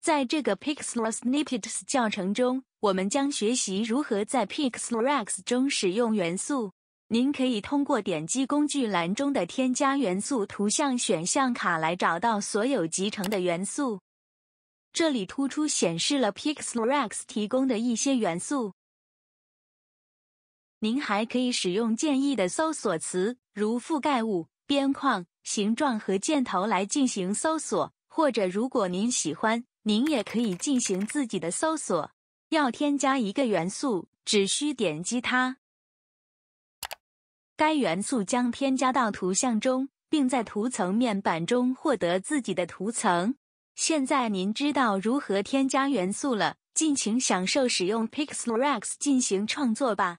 在这个 Pixel Snippets 教程中，我们将学习如何在 p i x e l e x 中使用元素。您可以通过点击工具栏中的“添加元素”图像选项卡来找到所有集成的元素。这里突出显示了 p i x e l e x 提供的一些元素。您还可以使用建议的搜索词，如覆盖物、边框、形状和箭头来进行搜索，或者如果您喜欢。您也可以进行自己的搜索。要添加一个元素，只需点击它，该元素将添加到图像中，并在图层面板中获得自己的图层。现在您知道如何添加元素了，尽情享受使用 Pixel Rex 进行创作吧！